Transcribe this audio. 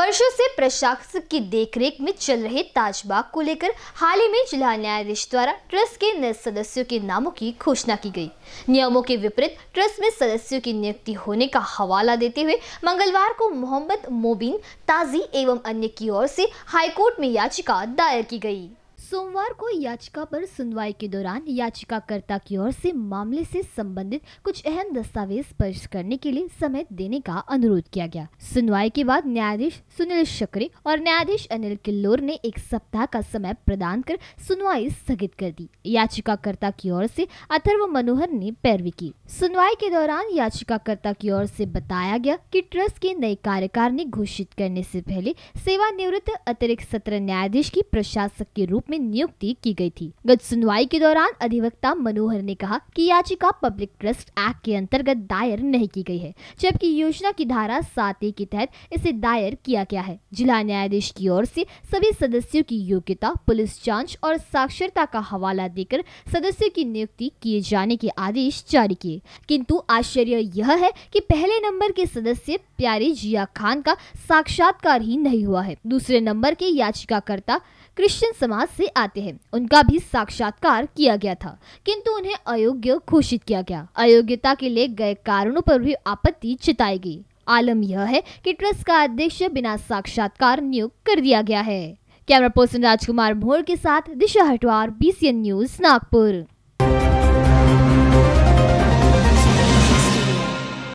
वर्षों से प्रशासक की देखरेख में चल रहे ताजबाग को लेकर हाल ही में जिला न्यायाधीश द्वारा ट्रस्ट के नए सदस्यों के नामों की घोषणा की गई नियमों के विपरीत ट्रस्ट में सदस्यों की नियुक्ति होने का हवाला देते हुए मंगलवार को मोहम्मद मोबिन ताजी एवं अन्य की ओर से हाईकोर्ट में याचिका दायर की गई सोमवार को याचिका पर सुनवाई के दौरान याचिकाकर्ता की ओर से मामले से संबंधित कुछ अहम दस्तावेज पेश करने के लिए समय देने का अनुरोध किया गया सुनवाई के बाद न्यायाधीश सुनील शकरे और न्यायाधीश अनिल किल्लोर ने एक सप्ताह का समय प्रदान कर सुनवाई स्थगित कर दी याचिकाकर्ता की ओर से अथर्व मनोहर ने पैरवी की सुनवाई के दौरान याचिकाकर्ता की ओर से बताया गया कि ट्रस्ट के नए कार्यकारिणी घोषित करने से पहले सेवानिवृत्त अतिरिक्त सत्र न्यायाधीश की प्रशासक के रूप में नियुक्ति की गई थी गत सुनवाई के दौरान अधिवक्ता मनोहर ने कहा कि याचिका पब्लिक ट्रस्ट एक्ट के अंतर्गत दायर नहीं की गई है जबकि योजना की धारा सात के तहत इसे दायर किया गया है जिला न्यायाधीश की ओर से सभी सदस्यों की योग्यता पुलिस जाँच और साक्षरता का हवाला देकर सदस्यों की नियुक्ति किए जाने के आदेश जारी किए किन्तु आश्चर्य यह है की पहले नंबर के सदस्य प्यारे जिया खान का साक्षात्कार ही नहीं हुआ है दूसरे नंबर के याचिकाकर्ता क्रिश्चियन समाज से आते हैं उनका भी साक्षात्कार किया गया था किंतु उन्हें अयोग्य घोषित किया गया अयोग्यता के लिए गए कारणों पर भी आपत्ति जताई गई आलम यह है कि ट्रस्ट का अध्यक्ष बिना साक्षात्कार नियुक्त कर दिया गया है कैमरा पर्सन राजकुमार भोर के साथ दिशा हटवार बीसीएन न्यूज नागपुर